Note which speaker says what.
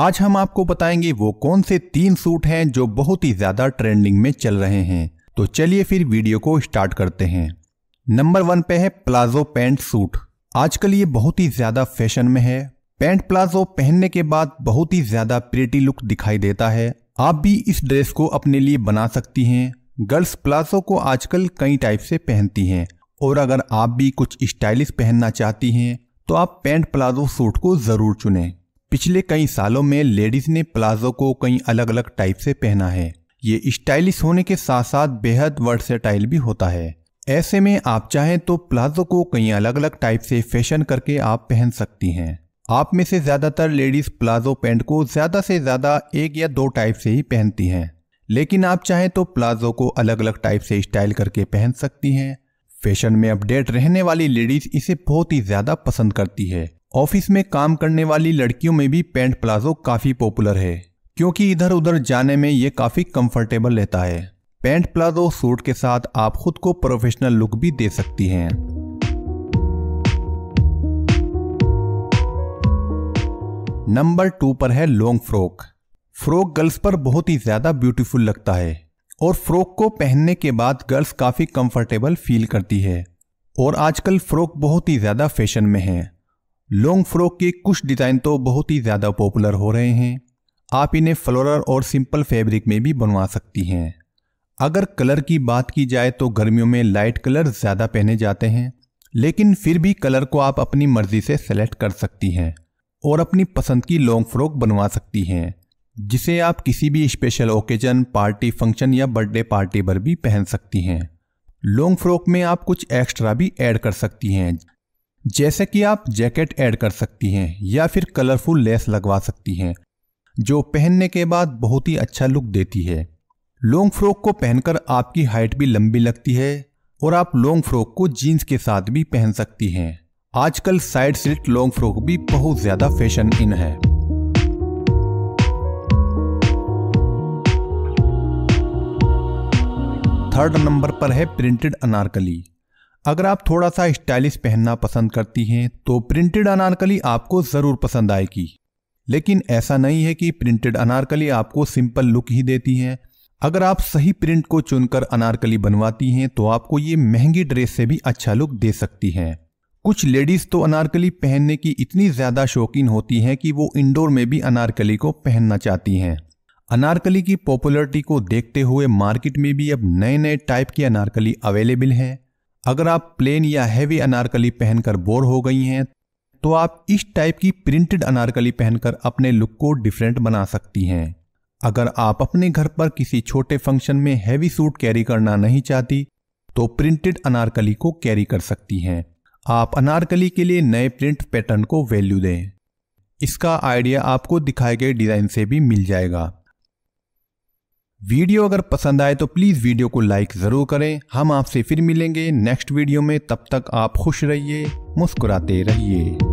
Speaker 1: आज हम आपको बताएंगे वो कौन से तीन सूट हैं जो बहुत ही ज्यादा ट्रेंडिंग में चल रहे हैं तो चलिए फिर वीडियो को स्टार्ट करते हैं नंबर वन पे है प्लाजो पैंट सूट आजकल ये बहुत ही ज्यादा फैशन में है पैंट प्लाजो पहनने के बाद बहुत ही ज्यादा प्रेटी लुक दिखाई देता है आप भी इस ड्रेस को अपने लिए बना सकती हैं गर्ल्स प्लाजो को आजकल कई टाइप से पहनती हैं और अगर आप भी कुछ स्टाइलिश पहनना चाहती हैं तो आप पैंट प्लाजो सूट को ज़रूर चुनें पिछले कई सालों में लेडीज ने प्लाजो को कई अलग अलग टाइप से पहना है ये स्टाइलिश होने के साथ साथ बेहद वर्सेटाइल भी होता है ऐसे में आप चाहें तो प्लाजो को कई अलग अलग टाइप से फैशन करके आप पहन सकती हैं आप में से ज़्यादातर लेडीज़ प्लाजो पैंट को ज़्यादा से ज़्यादा एक या दो टाइप से ही पहनती हैं लेकिन आप चाहें तो प्लाजो को अलग अलग टाइप से स्टाइल करके पहन सकती हैं फैशन में अपडेट रहने वाली लेडीज़ इसे बहुत ही ज़्यादा पसंद करती है ऑफिस में काम करने वाली लड़कियों में भी पैंट प्लाजो काफ़ी पॉपुलर है क्योंकि इधर उधर जाने में ये काफ़ी कंफर्टेबल रहता है पैंट प्लाजो सूट के साथ आप खुद को प्रोफेशनल लुक भी दे सकती हैं नंबर टू पर है लॉन्ग फ्रॉक फ्रॉक गर्ल्स पर बहुत ही ज़्यादा ब्यूटीफुल लगता है और फ्रॉक को पहनने के बाद गर्ल्स काफ़ी कंफर्टेबल फील करती है और आजकल फ्रॉक बहुत ही ज़्यादा फैशन में है लॉन्ग फ्रॉक के कुछ डिज़ाइन तो बहुत ही ज़्यादा पॉपुलर हो रहे हैं आप इन्हें फ्लोरल और सिंपल फैब्रिक में भी बनवा सकती हैं अगर कलर की बात की जाए तो गर्मियों में लाइट कलर ज़्यादा पहने जाते हैं लेकिन फिर भी कलर को आप अपनी मर्जी से सेलेक्ट कर सकती हैं और अपनी पसंद की लॉन्ग फ्रॉक बनवा सकती हैं जिसे आप किसी भी स्पेशल ओकेजन पार्टी फंक्शन या बर्थडे पार्टी पर भी पहन सकती हैं लॉन्ग फ्रॉक में आप कुछ एक्स्ट्रा भी ऐड कर सकती हैं जैसे कि आप जैकेट ऐड कर सकती हैं या फिर कलरफुल लेस लगवा सकती हैं जो पहनने के बाद बहुत ही अच्छा लुक देती है लॉन्ग फ्रॉक को पहनकर आपकी हाइट भी लंबी लगती है और आप लॉन्ग फ्रॉक को जीन्स के साथ भी पहन सकती हैं आजकल साइड स्लिट लॉन्ग फ्रॉक भी बहुत ज़्यादा फैशन इन है थर्ड नंबर पर है प्रिंटेड अनारकली अगर आप थोड़ा सा स्टाइलिश पहनना पसंद करती हैं तो प्रिंटेड अनारकली आपको ज़रूर पसंद आएगी लेकिन ऐसा नहीं है कि प्रिंटेड अनारकली आपको सिंपल लुक ही देती हैं अगर आप सही प्रिंट को चुनकर अनारकली बनवाती हैं तो आपको ये महंगी ड्रेस से भी अच्छा लुक दे सकती हैं कुछ लेडीज़ तो अनारकली पहनने की इतनी ज़्यादा शौकीन होती हैं कि वो इंडोर में भी अनारकली को पहनना चाहती हैं अनारकली की पॉपुलरिटी को देखते हुए मार्केट में भी अब नए नए टाइप की अनारकली अवेलेबल हैं अगर आप प्लेन या हैवी अनारकली पहनकर बोर हो गई हैं तो आप इस टाइप की प्रिंटेड अनारकली पहनकर अपने लुक को डिफरेंट बना सकती हैं अगर आप अपने घर पर किसी छोटे फंक्शन में हैवी सूट कैरी करना नहीं चाहती तो प्रिंटेड अनारकली को कैरी कर सकती हैं आप अनारकली के लिए नए प्रिंट पैटर्न को वैल्यू दें इसका आइडिया आपको दिखाए गए डिज़ाइन से भी मिल जाएगा वीडियो अगर पसंद आए तो प्लीज़ वीडियो को लाइक ज़रूर करें हम आपसे फिर मिलेंगे नेक्स्ट वीडियो में तब तक आप खुश रहिए मुस्कुराते रहिए